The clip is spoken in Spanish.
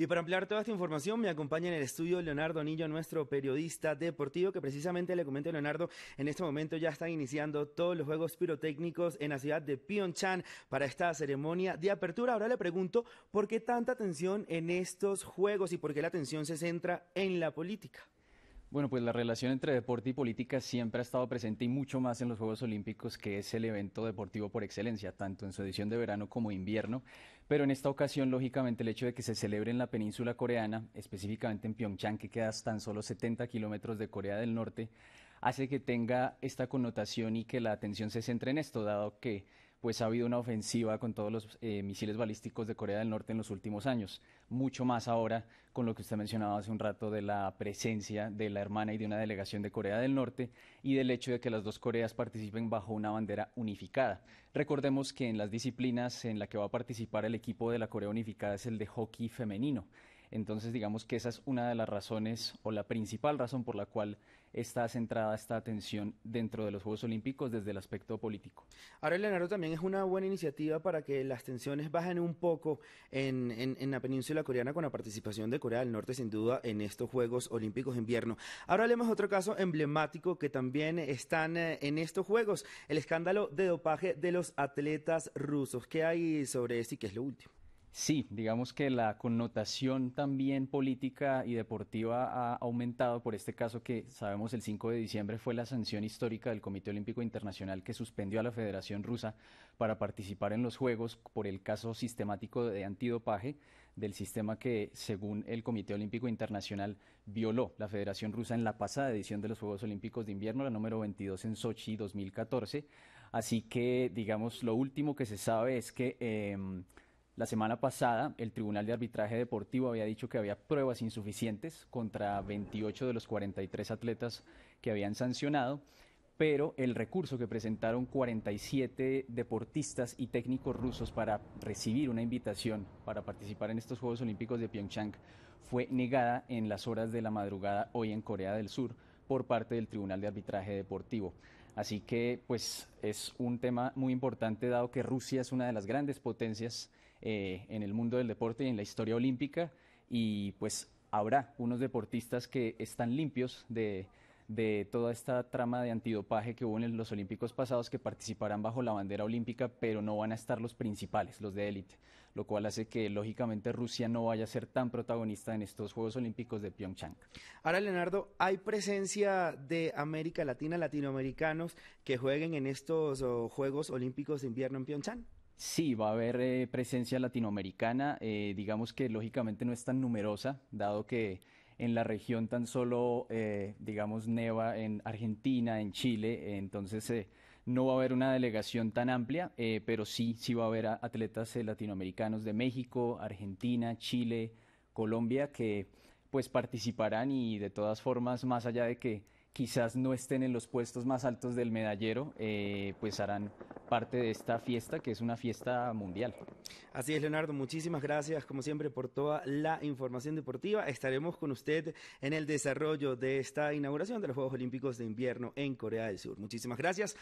Y para ampliar toda esta información me acompaña en el estudio Leonardo Anillo, nuestro periodista deportivo, que precisamente le comenté a Leonardo, en este momento ya están iniciando todos los Juegos Pirotécnicos en la ciudad de Pyeongchang para esta ceremonia de apertura. Ahora le pregunto, ¿por qué tanta atención en estos Juegos y por qué la atención se centra en la política? Bueno, pues la relación entre deporte y política siempre ha estado presente y mucho más en los Juegos Olímpicos, que es el evento deportivo por excelencia, tanto en su edición de verano como invierno. Pero en esta ocasión, lógicamente, el hecho de que se celebre en la península coreana, específicamente en Pyeongchang, que queda tan solo 70 kilómetros de Corea del Norte, hace que tenga esta connotación y que la atención se centre en esto, dado que pues ha habido una ofensiva con todos los eh, misiles balísticos de Corea del Norte en los últimos años, mucho más ahora con lo que usted mencionaba hace un rato de la presencia de la hermana y de una delegación de Corea del Norte y del hecho de que las dos Coreas participen bajo una bandera unificada. Recordemos que en las disciplinas en las que va a participar el equipo de la Corea unificada es el de hockey femenino entonces, digamos que esa es una de las razones o la principal razón por la cual está centrada esta atención dentro de los Juegos Olímpicos desde el aspecto político. Ahora, Leonardo, también es una buena iniciativa para que las tensiones bajen un poco en, la península coreana con la participación de Corea del Norte, sin duda, en estos Juegos Olímpicos de invierno. Ahora hablemos de otro caso emblemático que también están eh, en estos Juegos, el escándalo de dopaje de los atletas rusos. ¿Qué hay sobre esto y qué es lo último? Sí, digamos que la connotación también política y deportiva ha aumentado por este caso que sabemos el 5 de diciembre fue la sanción histórica del Comité Olímpico Internacional que suspendió a la Federación Rusa para participar en los Juegos por el caso sistemático de antidopaje del sistema que según el Comité Olímpico Internacional violó la Federación Rusa en la pasada edición de los Juegos Olímpicos de Invierno, la número 22 en Sochi 2014. Así que digamos lo último que se sabe es que... Em, la semana pasada, el Tribunal de Arbitraje Deportivo había dicho que había pruebas insuficientes contra 28 de los 43 atletas que habían sancionado, pero el recurso que presentaron 47 deportistas y técnicos rusos para recibir una invitación para participar en estos Juegos Olímpicos de Pyeongchang fue negada en las horas de la madrugada hoy en Corea del Sur por parte del Tribunal de Arbitraje Deportivo. Así que pues es un tema muy importante dado que Rusia es una de las grandes potencias eh, en el mundo del deporte y en la historia olímpica. Y pues habrá unos deportistas que están limpios de, de toda esta trama de antidopaje que hubo en los Olímpicos pasados que participarán bajo la bandera olímpica, pero no van a estar los principales, los de élite, lo cual hace que lógicamente Rusia no vaya a ser tan protagonista en estos Juegos Olímpicos de Pyeongchang. Ahora, Leonardo, ¿hay presencia de América Latina, latinoamericanos que jueguen en estos oh, Juegos Olímpicos de invierno en Pyeongchang? Sí, va a haber eh, presencia latinoamericana, eh, digamos que lógicamente no es tan numerosa, dado que en la región tan solo, eh, digamos, neva en Argentina, en Chile, entonces eh, no va a haber una delegación tan amplia, eh, pero sí, sí va a haber atletas latinoamericanos de México, Argentina, Chile, Colombia, que pues participarán y de todas formas, más allá de que quizás no estén en los puestos más altos del medallero, eh, pues harán parte de esta fiesta, que es una fiesta mundial. Así es, Leonardo, muchísimas gracias, como siempre, por toda la información deportiva. Estaremos con usted en el desarrollo de esta inauguración de los Juegos Olímpicos de Invierno en Corea del Sur. Muchísimas gracias.